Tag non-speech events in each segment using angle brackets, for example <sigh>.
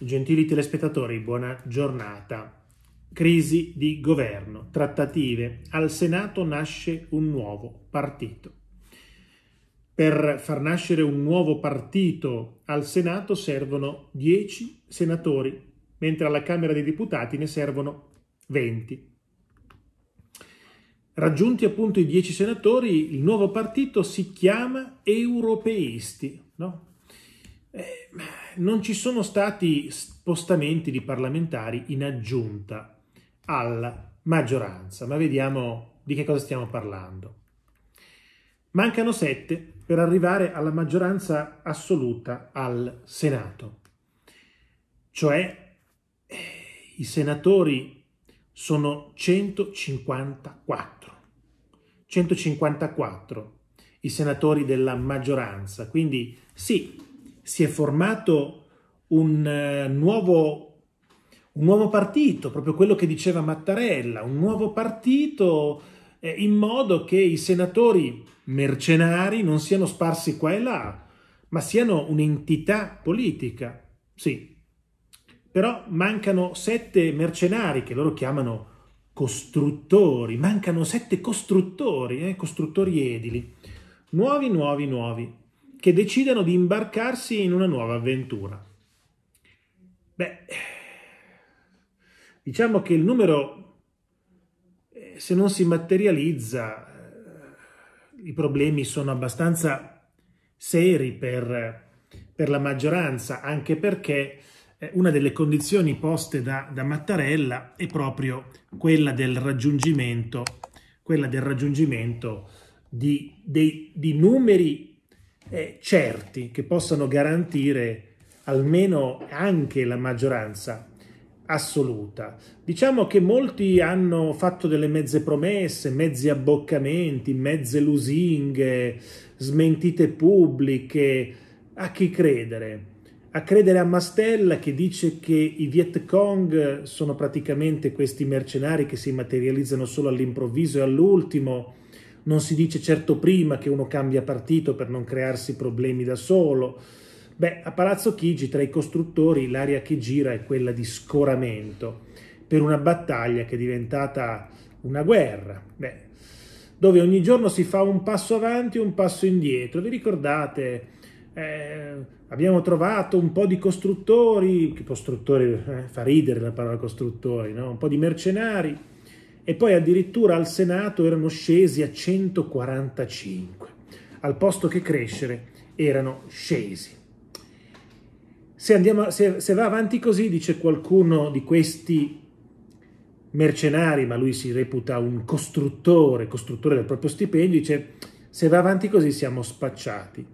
Gentili telespettatori, buona giornata. Crisi di governo, trattative. Al Senato nasce un nuovo partito. Per far nascere un nuovo partito al Senato servono 10 senatori, mentre alla Camera dei Deputati ne servono 20. Raggiunti appunto i 10 senatori, il nuovo partito si chiama Europeisti, no? eh, non ci sono stati spostamenti di parlamentari in aggiunta alla maggioranza, ma vediamo di che cosa stiamo parlando. Mancano sette per arrivare alla maggioranza assoluta al Senato, cioè eh, i senatori sono 154, 154 i senatori della maggioranza, quindi sì, si è formato un eh, nuovo, un nuovo partito, proprio quello che diceva Mattarella, un nuovo partito eh, in modo che i senatori mercenari non siano sparsi qua e là, ma siano un'entità politica. Sì, però mancano sette mercenari che loro chiamano costruttori, mancano sette costruttori, eh, costruttori edili, nuovi, nuovi, nuovi che decidono di imbarcarsi in una nuova avventura. Beh, diciamo che il numero, eh, se non si materializza, eh, i problemi sono abbastanza seri per, per la maggioranza, anche perché eh, una delle condizioni poste da, da Mattarella è proprio quella del raggiungimento, quella del raggiungimento di, dei, di numeri eh, certi che possano garantire almeno anche la maggioranza assoluta. Diciamo che molti hanno fatto delle mezze promesse, mezzi abboccamenti, mezze lusinghe, smentite pubbliche. A chi credere? A credere a Mastella che dice che i Viet Cong sono praticamente questi mercenari che si materializzano solo all'improvviso e all'ultimo, non si dice certo prima che uno cambia partito per non crearsi problemi da solo. Beh, a Palazzo Chigi tra i costruttori l'area che gira è quella di scoramento per una battaglia che è diventata una guerra. Beh, dove ogni giorno si fa un passo avanti e un passo indietro. Vi ricordate? Eh, abbiamo trovato un po' di costruttori, che costruttori eh, fa ridere la parola costruttori, no? un po' di mercenari e poi addirittura al Senato erano scesi a 145, al posto che crescere erano scesi. Se, andiamo, se, se va avanti così, dice qualcuno di questi mercenari, ma lui si reputa un costruttore, costruttore del proprio stipendio, dice se va avanti così siamo spacciati.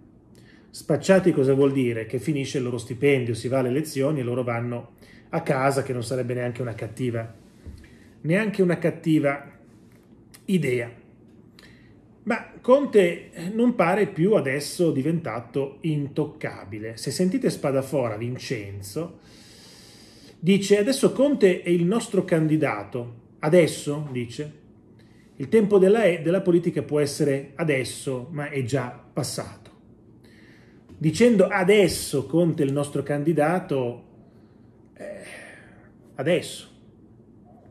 Spacciati cosa vuol dire? Che finisce il loro stipendio, si va alle lezioni e loro vanno a casa, che non sarebbe neanche una cattiva neanche una cattiva idea. Ma Conte non pare più adesso diventato intoccabile. Se sentite Spadafora, Vincenzo, dice adesso Conte è il nostro candidato. Adesso, dice, il tempo della, e, della politica può essere adesso, ma è già passato. Dicendo adesso Conte è il nostro candidato, eh, adesso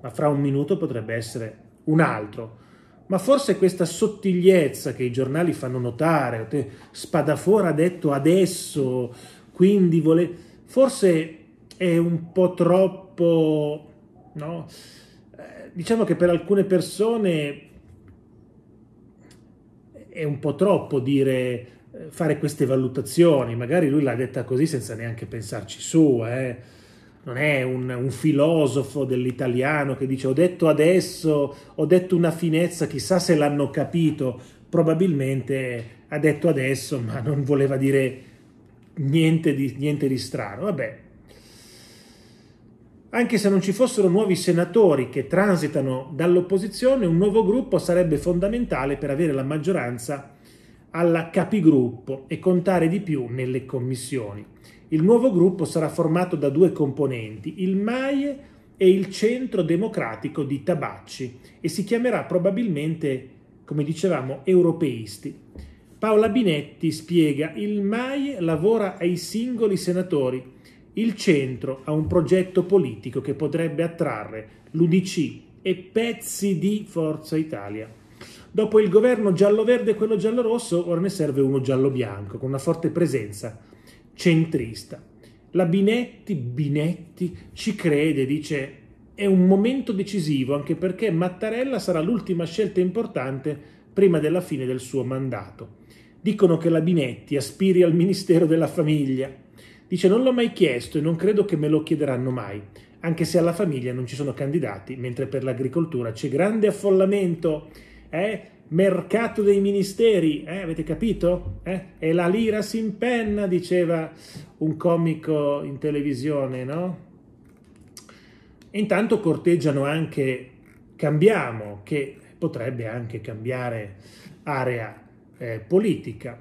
ma fra un minuto potrebbe essere un altro. Ma forse questa sottigliezza che i giornali fanno notare, te, Spadafora ha detto adesso, quindi vole... forse è un po' troppo... No? Eh, diciamo che per alcune persone è un po' troppo dire eh, fare queste valutazioni, magari lui l'ha detta così senza neanche pensarci su, eh non è un, un, filosofo dell'italiano che dice ho detto adesso, ho detto una finezza, chissà se l'hanno capito, probabilmente ha detto adesso ma non voleva dire niente di, niente di strano. Vabbè, anche se non ci fossero nuovi senatori che transitano dall'opposizione, un nuovo gruppo sarebbe fondamentale per avere la maggioranza alla capigruppo e contare di più nelle commissioni. Il nuovo gruppo sarà formato da due componenti, il MAIE e il Centro Democratico di Tabacci e si chiamerà probabilmente, come dicevamo, europeisti. Paola Binetti spiega il MAIE lavora ai singoli senatori, il centro ha un progetto politico che potrebbe attrarre l'UDC e pezzi di Forza Italia. Dopo il governo giallo-verde e quello giallo-rosso, ora ne serve uno giallo-bianco, con una forte presenza centrista. La Binetti, Binetti ci crede, dice è un momento decisivo anche perché Mattarella sarà l'ultima scelta importante prima della fine del suo mandato. Dicono che la Binetti aspiri al Ministero della Famiglia. Dice non l'ho mai chiesto e non credo che me lo chiederanno mai, anche se alla famiglia non ci sono candidati, mentre per l'agricoltura c'è grande affollamento. Eh? mercato dei ministeri, eh? avete capito? Eh? E la lira si impenna, diceva un comico in televisione, no? Intanto corteggiano anche Cambiamo, che potrebbe anche cambiare area eh, politica.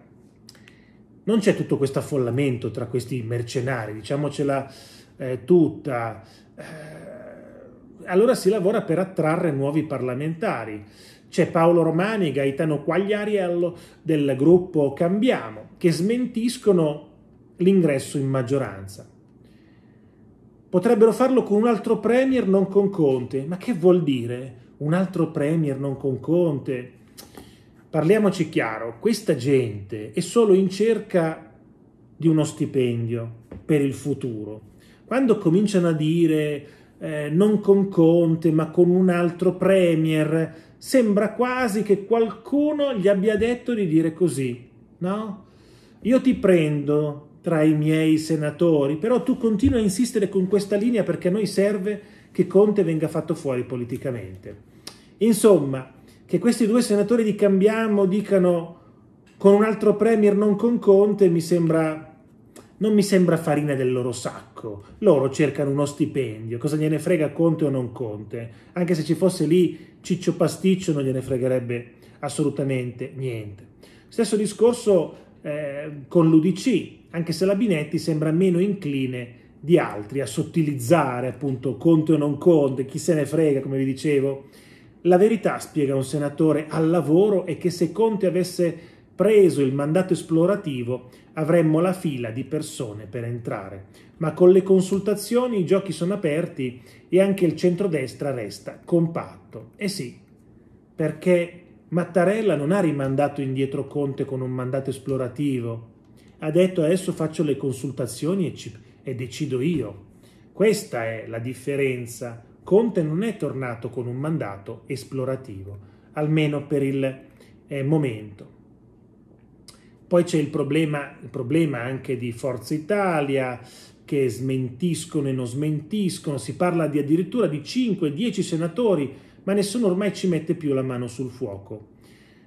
Non c'è tutto questo affollamento tra questi mercenari, diciamocela eh, tutta. Eh, allora si lavora per attrarre nuovi parlamentari c'è Paolo Romani e Gaetano Quagliariello del gruppo Cambiamo che smentiscono l'ingresso in maggioranza. Potrebbero farlo con un altro premier non con Conte. Ma che vuol dire un altro premier non con Conte? Parliamoci chiaro, questa gente è solo in cerca di uno stipendio per il futuro. Quando cominciano a dire eh, non con Conte ma con un altro premier, sembra quasi che qualcuno gli abbia detto di dire così, no? Io ti prendo tra i miei senatori, però tu continui a insistere con questa linea perché a noi serve che Conte venga fatto fuori politicamente. Insomma, che questi due senatori di Cambiamo dicano con un altro premier non con Conte mi sembra non mi sembra farina del loro sacco. Loro cercano uno stipendio, cosa gliene frega Conte o non Conte. Anche se ci fosse lì Ciccio Pasticcio non gliene fregherebbe assolutamente niente. Stesso discorso eh, con l'UDC, anche se la Binetti sembra meno incline di altri a sottilizzare appunto Conte o non Conte, chi se ne frega come vi dicevo. La verità, spiega un senatore al lavoro, è che se Conte avesse Preso il mandato esplorativo avremmo la fila di persone per entrare, ma con le consultazioni i giochi sono aperti e anche il centrodestra resta compatto. E eh sì, perché Mattarella non ha rimandato indietro Conte con un mandato esplorativo, ha detto adesso faccio le consultazioni e, ci, e decido io. Questa è la differenza. Conte non è tornato con un mandato esplorativo, almeno per il eh, momento. Poi c'è il problema, il problema anche di Forza Italia, che smentiscono e non smentiscono, si parla di addirittura di 5-10 senatori, ma nessuno ormai ci mette più la mano sul fuoco.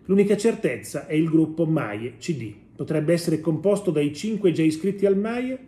L'unica certezza è il gruppo MAIE CD. Potrebbe essere composto dai 5 già iscritti al MAIE,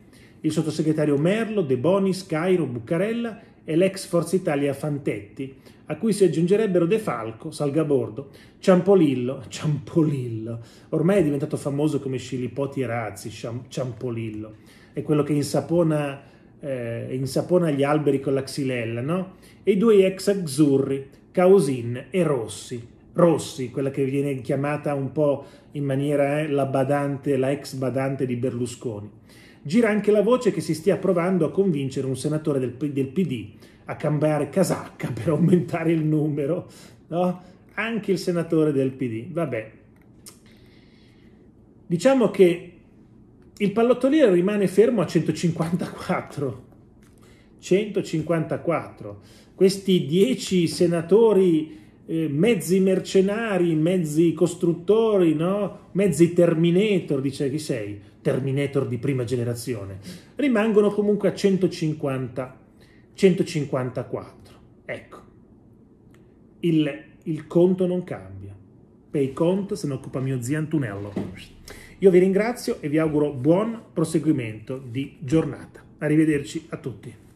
il sottosegretario Merlo, De Bonis, Cairo, Buccarella e l'ex Forza Italia Fantetti, a cui si aggiungerebbero De Falco, Salgabordo, Ciampolillo, <laughs> Ciampolillo, ormai è diventato famoso come Scilipoti e Razzi, Ciampolillo, è quello che insapona, eh, insapona gli alberi con la xylella, no? E i due ex azzurri, Causin e Rossi, Rossi, quella che viene chiamata un po' in maniera eh, la badante, la ex badante di Berlusconi. Gira anche la voce che si stia provando a convincere un senatore del, del PD a cambiare casacca <laughs> per aumentare il numero, no? anche il senatore del PD. Vabbè, diciamo che il pallottoliere rimane fermo a 154. 154. Questi dieci senatori eh, mezzi mercenari, mezzi costruttori, no? mezzi Terminator, dice chi sei? Terminator di prima generazione. Rimangono comunque a 154. 154. Ecco, il, il conto non cambia. Pay conto se ne occupa mio zio Antunello. Io vi ringrazio e vi auguro buon proseguimento di giornata. Arrivederci a tutti.